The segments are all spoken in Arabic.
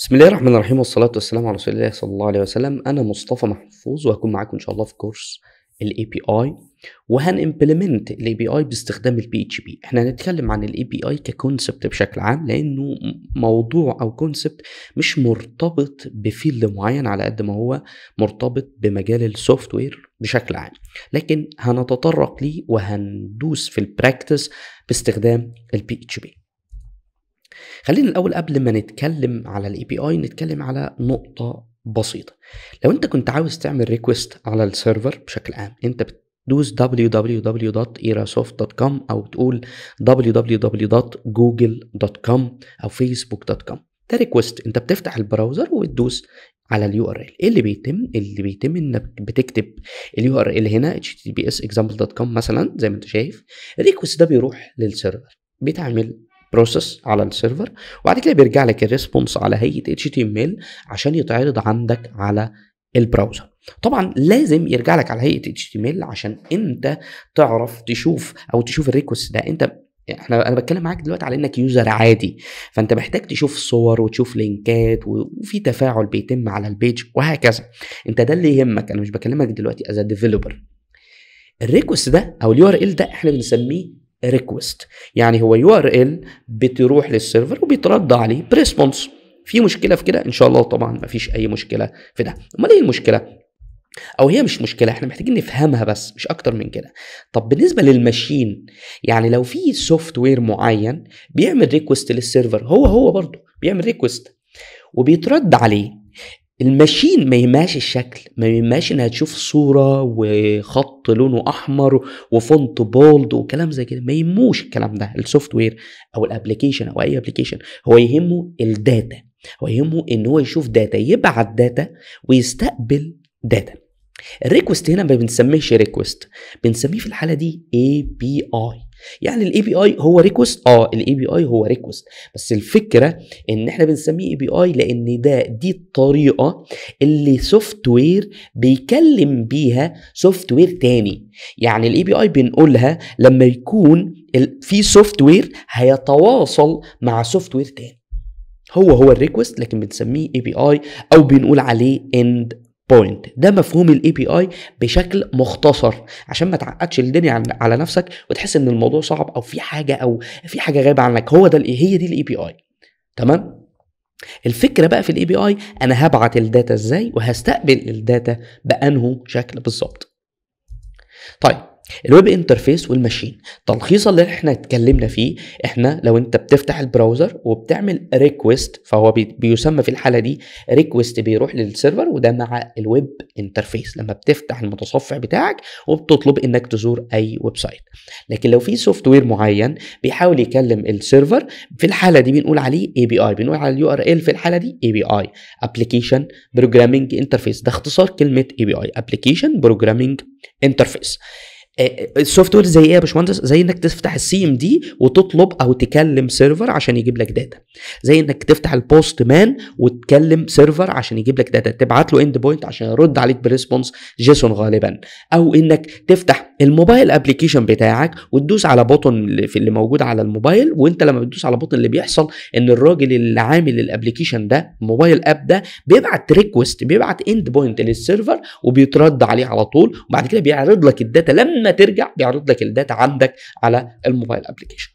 بسم الله الرحمن الرحيم والصلاة والسلام على رسول الله صلى الله عليه وسلم أنا مصطفى محفوظ وهكون معاكم إن شاء الله في كورس الاي بي اي implement الاي بي اي باستخدام البي اتش بي احنا هنتكلم عن الاي بي اي ككونسبت بشكل عام لانه موضوع او كونسبت مش مرتبط بفيلد معين على قد ما هو مرتبط بمجال السوفت وير بشكل عام لكن هنتطرق ليه وهندوس في البراكتس باستخدام البي اتش بي خلينا الاول قبل ما نتكلم على الاي بي اي نتكلم على نقطه بسيطه لو انت كنت عاوز تعمل ريكوست على السيرفر بشكل عام انت بتدوس www.erasoft.com او تقول www.google.com او facebook.com ده ريكوست انت بتفتح البراوزر وتدوس على اليو ار ال ايه اللي بيتم اللي بيتم انك بتكتب اليو ار ال هنا https example.com مثلا زي ما انت شايف الريكوست ده بيروح للسيرفر بتعمل بروسيس على السيرفر وبعد كده بيرجع لك الريسبونس على هيئه اتش تي ام ال عشان يتعرض عندك على البراوزر طبعا لازم يرجع لك على هيئه اتش تي ام ال عشان انت تعرف تشوف او تشوف الريكوست ده انت احنا انا بتكلم معاك دلوقتي على انك يوزر عادي فانت محتاج تشوف صور وتشوف لينكات وفي تفاعل بيتم على البيج وهكذا انت ده اللي يهمك انا مش بكلمك دلوقتي از ديفلوبر الريكوست ده او اليو ار ال ده احنا بنسميه ريكوست يعني هو يو ار ال بتروح للسيرفر وبيترد عليه بريسبونس في مشكله في كده ان شاء الله طبعا ما فيش اي مشكله في ده امال ايه المشكله او هي مش مشكله احنا محتاجين نفهمها بس مش اكتر من كده طب بالنسبه للماشين يعني لو في سوفت وير معين بيعمل ريكوست للسيرفر هو هو برضه بيعمل ريكوست وبيترد عليه الماشين ما يماش الشكل ما يماش انها تشوف صوره وخط لونه احمر وفونت بولد وكلام زي كده ما يهموش الكلام ده السوفت وير او الابليكيشن او اي ابليكيشن هو يهمه الداتا هو يهمه ان هو يشوف داتا يبعت داتا ويستقبل داتا الريكوست هنا ما بنسميهش ريكوست بنسميه في الحاله دي اي بي اي يعني الاي بي اي هو ريكوست اه الاي بي اي هو ريكوست بس الفكره ان احنا بنسميه اي بي اي لان ده دي الطريقه اللي سوفت وير بيكلم بيها سوفت وير تاني يعني الاي بي اي بنقولها لما يكون في سوفت وير هيتواصل مع سوفت وير تاني هو هو الريكوست لكن بنسميه اي بي اي او بنقول عليه اند بوينت ده مفهوم الاي بي اي بشكل مختصر عشان ما تعقدش الدنيا على نفسك وتحس ان الموضوع صعب او في حاجه او في حاجه غايبه عنك هو ده هي دي الاي بي اي تمام الفكره بقى في الاي بي اي انا هبعت الداتا ازاي وهستقبل الداتا بانه شكل بالظبط طيب الويب انترفيس والماشين تلخيصا اللي احنا اتكلمنا فيه احنا لو انت بتفتح البراوزر وبتعمل ريكويست فهو بيسمى في الحاله دي ريكويست بيروح للسيرفر وده مع الويب انترفيس لما بتفتح المتصفح بتاعك وبتطلب انك تزور اي ويب سايت لكن لو في سوفت وير معين بيحاول يكلم السيرفر في الحاله دي بنقول عليه اي بي اي بنقول على اليو ار ال في الحاله دي اي بي اي ابلكيشن بروجرامينج انترفيس ده اختصار كلمه اي بي اي ابلكيشن بروجرامينج انترفيس آه، آه، السوفت وير زي ايه يا باشمهندس زي انك تفتح السي ام دي وتطلب او تكلم سيرفر عشان يجيب لك داتا زي انك تفتح البوست مان وتكلم سيرفر عشان يجيب لك داتا تبعت له اند بوينت عشان يرد عليك بريسبونس جيسون غالبا او انك تفتح الموبايل ابلكيشن بتاعك وتدوس على بوتن اللي اللي موجود على الموبايل وانت لما بتدوس على بوتن اللي بيحصل ان الراجل اللي عامل الابلكيشن ده موبايل اب ده بيبعت ريكوست بيبعت اند بوينت للسيرفر وبيترد عليه على طول وبعد كده بيعرض لك الداتا لما ترجع بيعرض لك الداتا عندك على الموبايل ابلكيشن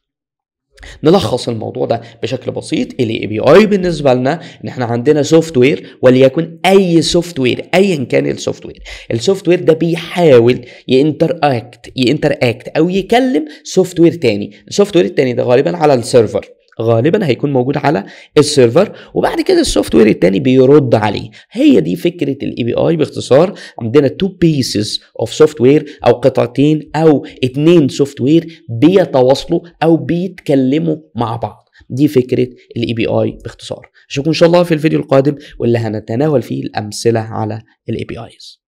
نلخص الموضوع ده بشكل بسيط ال اي بي اي بالنسبه لنا ان احنا عندنا سوفت وير وليكن اي سوفت وير ايا كان السوفت وير السوفت وير ده بيحاول ينتر اكت ينتر اكت او يكلم سوفت وير تاني السوفت وير التاني ده غالبا على السيرفر غالبا هيكون موجود على السيرفر وبعد كده السوفت وير التاني بيرد عليه هي دي فكره الاي بي اي باختصار عندنا تو بيسز اوف سوفت وير او قطعتين او اتنين سوفت وير بيتواصلوا او بيتكلموا مع بعض دي فكره الاي بي اي باختصار اشوفكم ان شاء الله في الفيديو القادم واللي هنتناول فيه الامثله على الاي بي ايز